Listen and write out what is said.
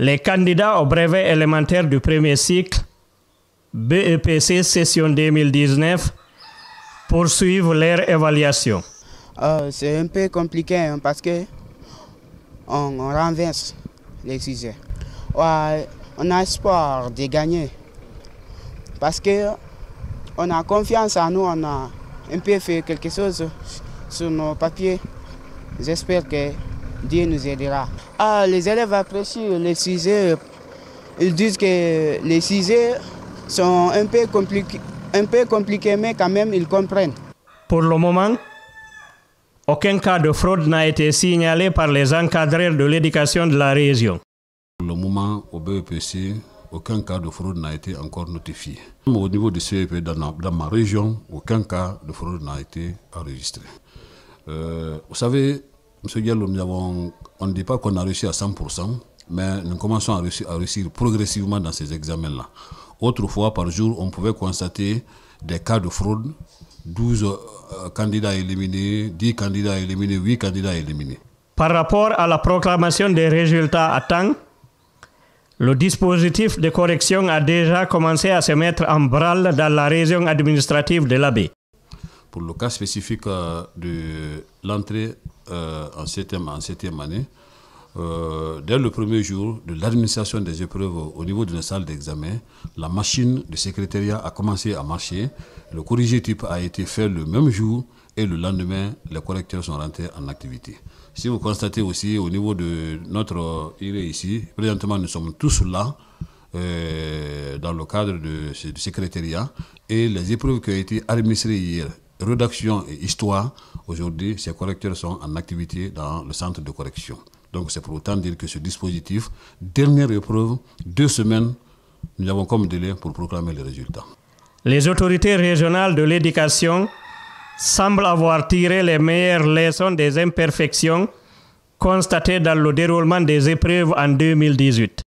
Les candidats au brevet élémentaire du premier cycle, BEPC session 2019, poursuivent leur évaluation. Euh, c'est un peu compliqué hein, parce que on, renverse les sujets. on a espoir de gagner parce que on a confiance en nous, on a un peu fait quelque chose sur nos papiers. J'espère que Dieu nous aidera. Ah, les élèves apprécient les sujets. Ils disent que les CISE sont un peu, compliqués, mais quand même, ils comprennent. Pour le moment, aucun cas de fraude n'a été signalé par les encadreurs de l'éducation de la région. Pour le moment, au BEPC, aucun cas de fraude n'a été encore notifié. Au niveau du CEP, dans, ma région, aucun cas de fraude n'a été enregistré. Euh, vous savez, nous on ne dit pas qu'on a réussi à 100%, mais nous commençons à réussir, progressivement dans ces examens-là. Autrefois, par jour, on pouvait constater des cas de fraude, 12 euh, candidats éliminés, 10 candidats éliminés, 8 candidats éliminés. Par rapport à la proclamation des résultats à temps, le dispositif de correction a déjà commencé à se mettre en branle dans la région administrative de l'abbé. Pour le cas spécifique euh, de l'entrée euh, en, septième, en année, euh, dès le premier jour de l'administration des épreuves au niveau de la salle d'examen, la machine de secrétariat a commencé à marcher. Le corrigé type a été fait le même jour et le lendemain, les correcteurs sont rentrés en activité. Si vous constatez aussi au niveau de notre euh, IRE ici, présentement nous sommes tous là. dans le cadre de, du secrétariat et les épreuves qui ont été administrées hier, rédaction et histoire, Aujourd'hui, ces correcteurs sont en activité dans le centre de correction. Donc c'est pour autant dire que ce dispositif, dernière épreuve, deux semaines, nous avons comme délai pour proclamer les résultats. Les autorités régionales de l'éducation semblent avoir tiré les meilleures leçons des imperfections constatées dans le déroulement des épreuves en 2018.